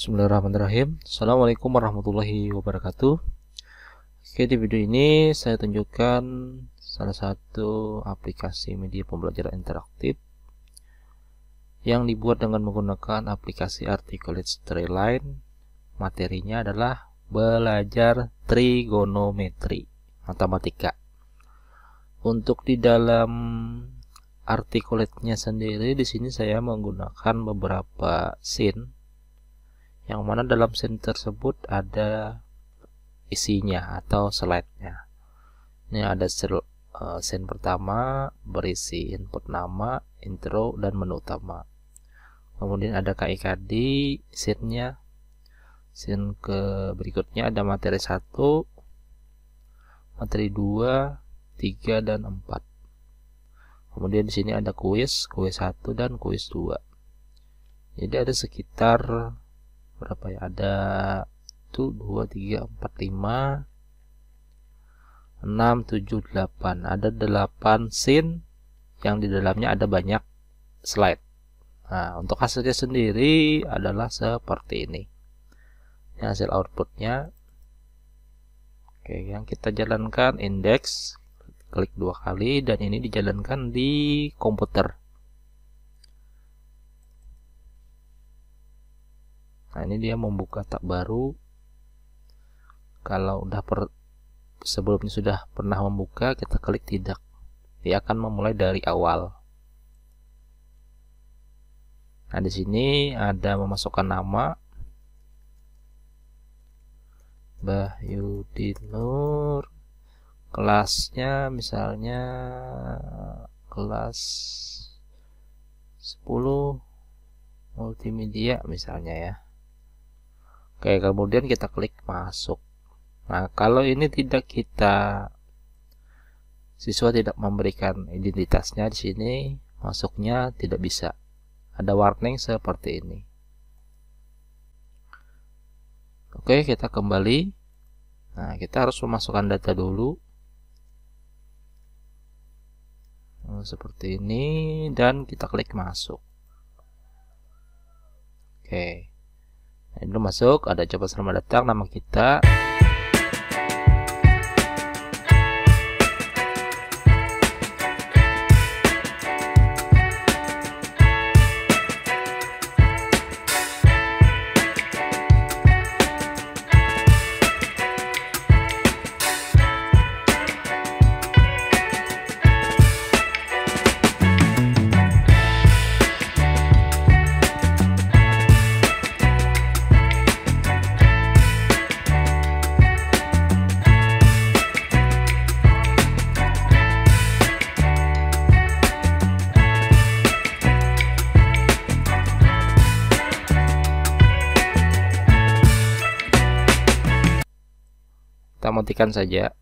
Bismillahirrahmanirrahim Assalamualaikum warahmatullahi wabarakatuh Oke di video ini saya tunjukkan salah satu aplikasi media pembelajaran interaktif yang dibuat dengan menggunakan aplikasi Articulate Storyline. materinya adalah belajar trigonometri matematika untuk di dalam articulate sendiri di sini saya menggunakan beberapa scene yang mana dalam scene tersebut ada isinya atau slide-nya. Ini ada eh, scene pertama berisi input nama, intro, dan menu utama. Kemudian ada KIKD, scene-nya. Scene ke berikutnya ada materi 1, materi 2, 3, dan 4. Kemudian di sini ada kuis, kuis 1 dan kuis 2. Jadi ada sekitar berapa ya ada tuh dua tiga empat lima enam tujuh delapan ada delapan scene yang di dalamnya ada banyak slide nah untuk hasilnya sendiri adalah seperti ini ini hasil outputnya oke yang kita jalankan index klik dua kali dan ini dijalankan di komputer nah ini dia membuka tab baru kalau udah per, sebelumnya sudah pernah membuka kita klik tidak dia akan memulai dari awal nah di sini ada memasukkan nama Bahyudinur kelasnya misalnya kelas 10 multimedia misalnya ya Oke, kemudian kita klik masuk. Nah, kalau ini tidak kita siswa tidak memberikan identitasnya di sini, masuknya tidak bisa. Ada warning seperti ini. Oke, kita kembali. Nah, kita harus memasukkan data dulu. Nah, seperti ini dan kita klik masuk. Oke. Ini masuk, ada coba selamat datang nama kita. matikan saja.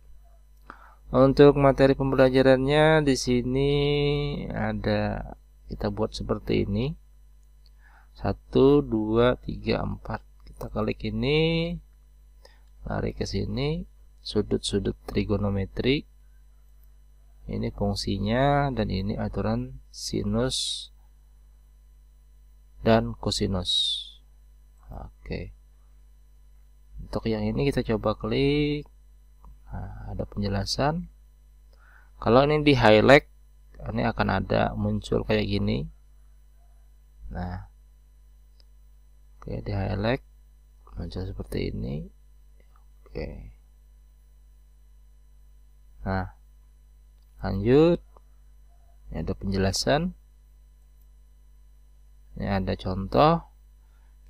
Untuk materi pembelajarannya di sini ada kita buat seperti ini. 1 2 3 4. Kita klik ini lari ke sini sudut-sudut trigonometri. Ini fungsinya dan ini aturan sinus dan kosinus. Oke. Untuk yang ini kita coba klik Nah, ada penjelasan. Kalau ini di highlight, ini akan ada muncul kayak gini. Nah, oke di highlight muncul seperti ini. Oke. Nah, lanjut. Ini ada penjelasan. Ini ada contoh.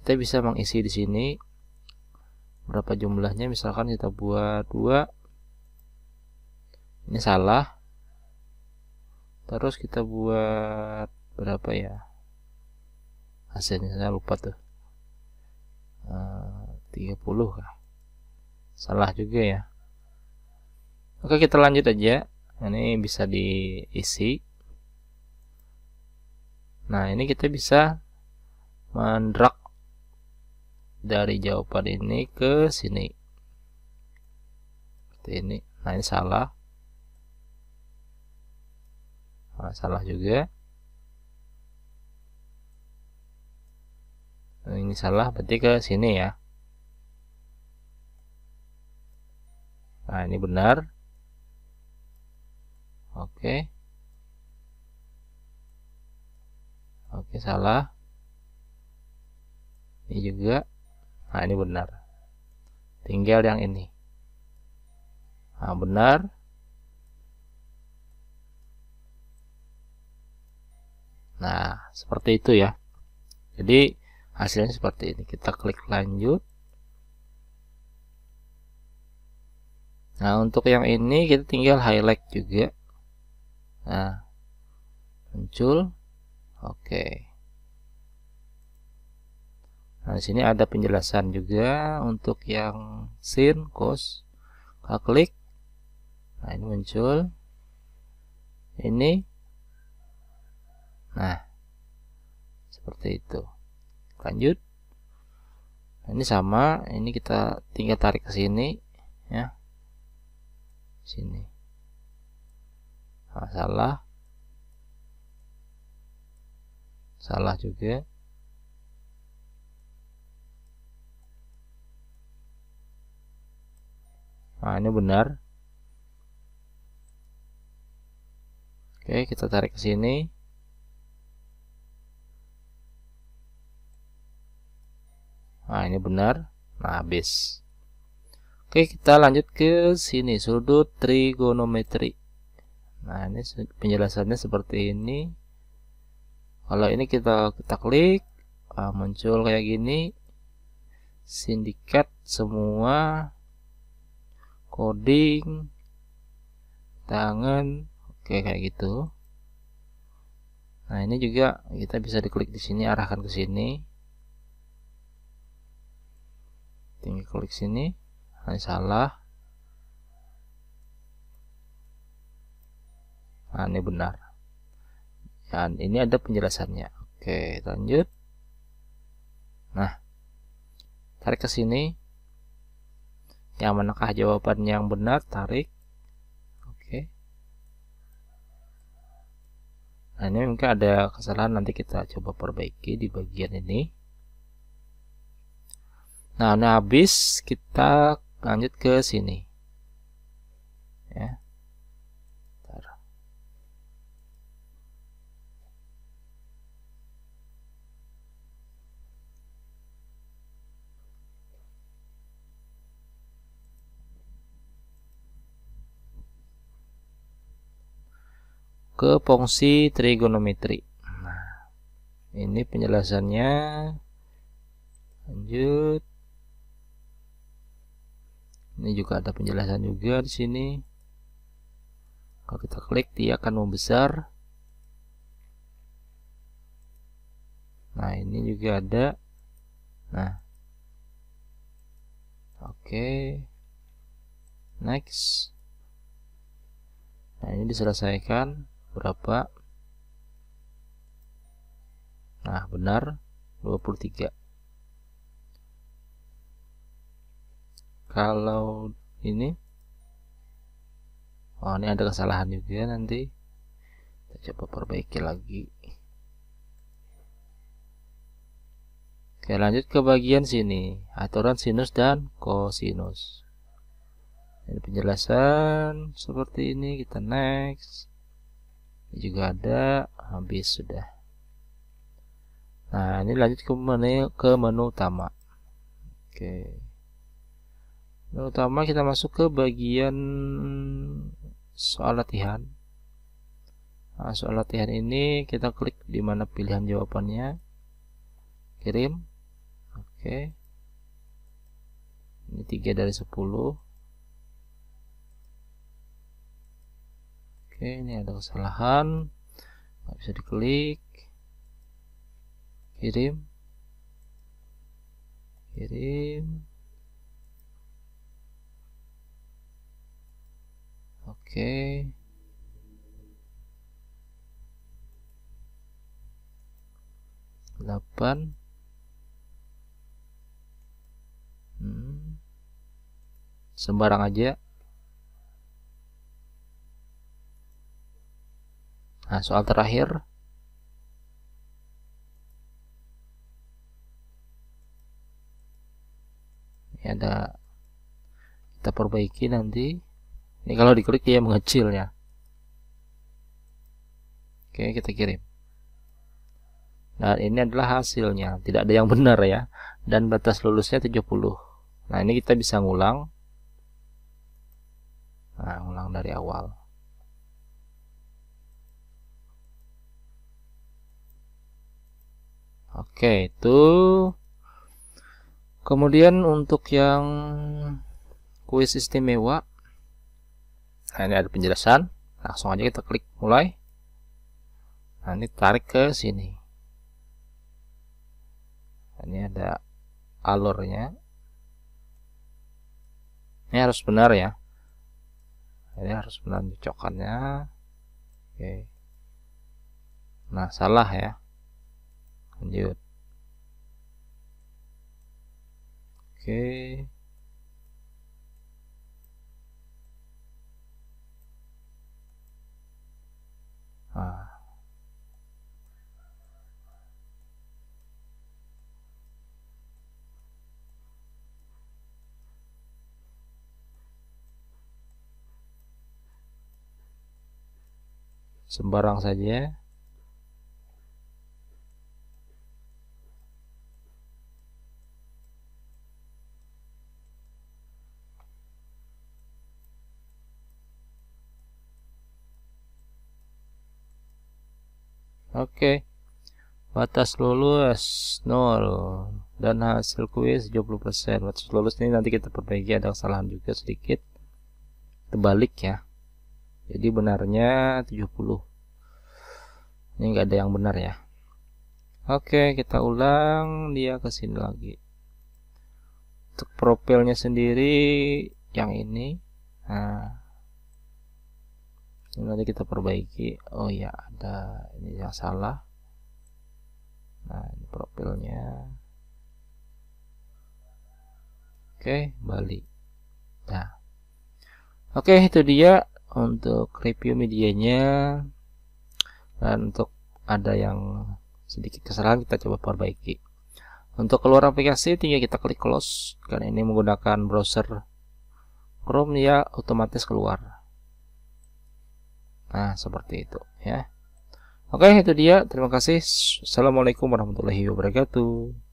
Kita bisa mengisi di sini berapa jumlahnya. Misalkan kita buat dua ini salah terus kita buat berapa ya hasilnya saya lupa tuh eh, uh, 30 kah salah juga ya oke kita lanjut aja ini bisa diisi nah ini kita bisa mendrak dari jawaban ini ke sini seperti ini nah ini salah nah, salah juga nah, ini salah berarti ke sini ya nah ini benar oke oke salah ini juga nah ini benar tinggal yang ini nah benar Nah, seperti itu ya. Jadi hasilnya seperti ini. Kita klik lanjut. Nah, untuk yang ini kita tinggal highlight juga. Nah, muncul. Oke. Nah, di sini ada penjelasan juga untuk yang sin, cos. Kita klik. Nah, ini muncul. Ini Nah, seperti itu. Lanjut. Nah, ini sama, ini kita tinggal tarik ke sini ya. Sini. Nah, salah. Salah juga. Nah, ini benar. Oke, kita tarik ke sini. ini benar. Nah, habis. Oke, kita lanjut ke sini, sudut trigonometri. Nah, ini penjelasannya seperti ini. Kalau ini kita kita klik, ah, muncul kayak gini. Sindikat semua coding tangan, oke kayak gitu. Nah, ini juga kita bisa diklik di sini, arahkan ke sini. tinggi klik sini nah, salah nah ini benar dan ini ada penjelasannya oke lanjut nah tarik ke sini yang manakah jawaban yang benar tarik oke nah ini mungkin ada kesalahan nanti kita coba perbaiki di bagian ini Nah, ini nah, habis kita lanjut ke sini. Ya. ke fungsi trigonometri. Nah, ini penjelasannya. Lanjut ini juga ada penjelasan juga di sini kalau kita klik dia akan membesar nah ini juga ada nah oke okay. next nah ini diselesaikan berapa nah benar 23 kalau ini oh ini ada kesalahan juga ya nanti kita coba perbaiki lagi oke lanjut ke bagian sini aturan sinus dan kosinus ada penjelasan seperti ini kita next ini juga ada habis sudah nah ini lanjut ke menu ke menu utama oke okay terutama kita masuk ke bagian soal latihan nah, soal latihan ini kita klik di mana pilihan jawabannya kirim oke ini 3 dari 10 oke ini ada kesalahan nggak bisa diklik kirim kirim okay. delapan hmm. sembarang aja nah soal terakhir ini ada kita perbaiki nanti ini kalau diklik dia mengecil ya oke kita kirim Nah, ini adalah hasilnya tidak ada yang benar ya dan batas lulusnya 70 nah ini kita bisa ngulang nah ngulang dari awal Oke, itu. Kemudian untuk yang kuis istimewa Nah, ini ada penjelasan. Langsung aja kita klik mulai. Nah, ini tarik ke sini. Nah, ini ada alurnya. Ini harus benar ya. Ini harus benar cocokannya. Oke. Nah, salah ya. Lanjut. Oke. sembarang saja Oke. Okay. Batas lulus 0 dan hasil kuis 70%. Batas lulus ini nanti kita perbaiki ada kesalahan juga sedikit. Terbalik ya jadi benarnya 70 ini enggak ada yang benar ya oke kita ulang dia ke sini lagi untuk profilnya sendiri yang ini nah ini nanti kita perbaiki oh ya ada ini yang salah nah ini profilnya oke balik. nah oke itu dia untuk review medianya dan untuk ada yang sedikit kesalahan kita coba perbaiki untuk keluar aplikasi tinggal kita klik close karena ini menggunakan browser Chrome ya otomatis keluar nah seperti itu ya oke itu dia terima kasih assalamualaikum warahmatullahi wabarakatuh